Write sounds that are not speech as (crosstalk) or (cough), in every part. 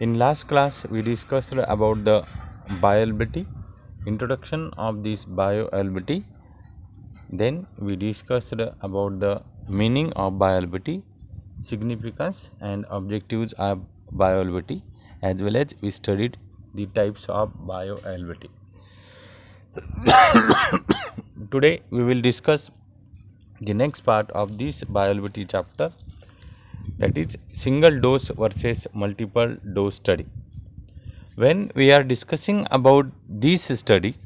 In last class, we discussed about the bioLBT, introduction of this bioLBT. Then we discussed about the meaning of bioLBT, significance and objectives of bioLBT as well as we studied the types of bioLBT. (coughs) Today we will discuss the next part of this bioLBT chapter that is single dose versus multiple dose study. When we are discussing about this study,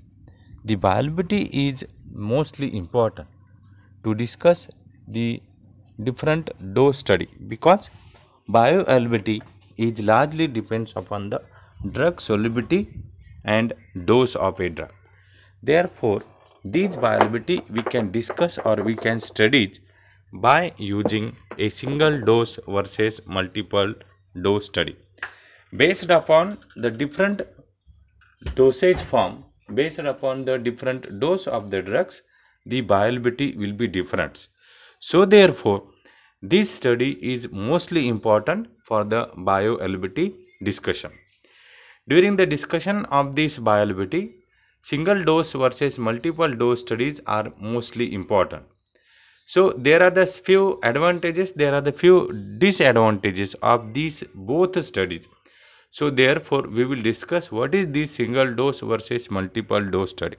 the bioavailability is mostly important to discuss the different dose study because bioavailability is largely depends upon the drug solubility and dose of a drug. Therefore, these bioavailability we can discuss or we can study by using a single dose versus multiple dose study. Based upon the different dosage form, based upon the different dose of the drugs, the viability will be different. So therefore, this study is mostly important for the bioavailability discussion. During the discussion of this bioavailability, single dose versus multiple dose studies are mostly important so there are the few advantages there are the few disadvantages of these both studies so therefore we will discuss what is this single dose versus multiple dose study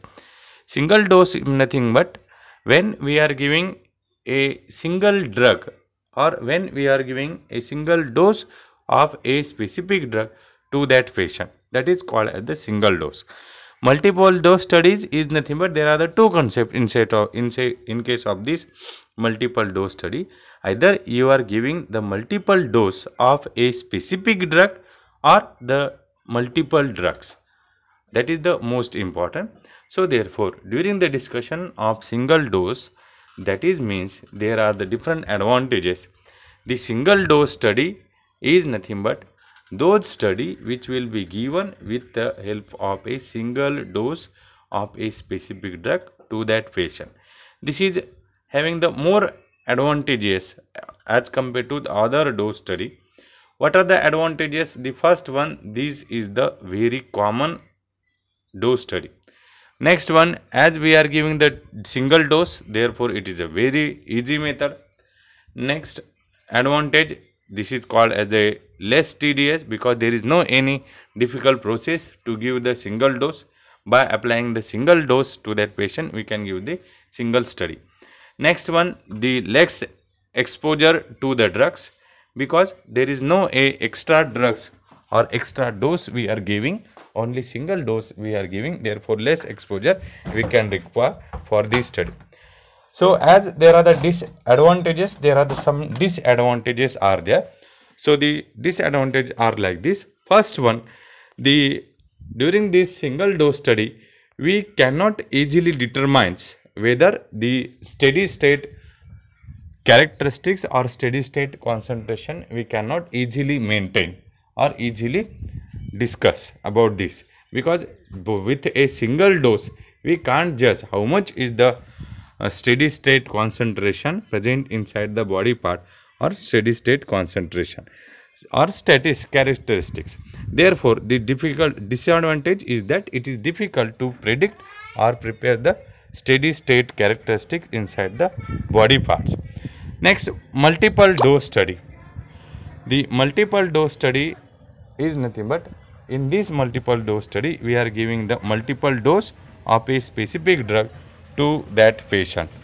single dose is nothing but when we are giving a single drug or when we are giving a single dose of a specific drug to that patient that is called as the single dose multiple dose studies is nothing but there are the two concept in set of in say in case of this multiple dose study either you are giving the multiple dose of a specific drug or the multiple drugs that is the most important so therefore during the discussion of single dose that is means there are the different advantages the single dose study is nothing but those study which will be given with the help of a single dose of a specific drug to that patient. This is having the more advantages as compared to the other dose study. What are the advantages? The first one, this is the very common dose study. Next one, as we are giving the single dose, therefore it is a very easy method. Next advantage, this is called as the less tedious because there is no any difficult process to give the single dose by applying the single dose to that patient we can give the single study next one the less exposure to the drugs because there is no a extra drugs or extra dose we are giving only single dose we are giving therefore less exposure we can require for this study so as there are the disadvantages, there are the some disadvantages are there. So the disadvantage are like this. First one, the during this single dose study, we cannot easily determine whether the steady state characteristics or steady state concentration we cannot easily maintain or easily discuss about this because with a single dose we can't judge how much is the a steady state concentration present inside the body part or steady state concentration or static characteristics. Therefore, the difficult disadvantage is that it is difficult to predict or prepare the steady state characteristics inside the body parts. Next, multiple dose study. The multiple dose study is nothing but in this multiple dose study, we are giving the multiple dose of a specific drug to that patient.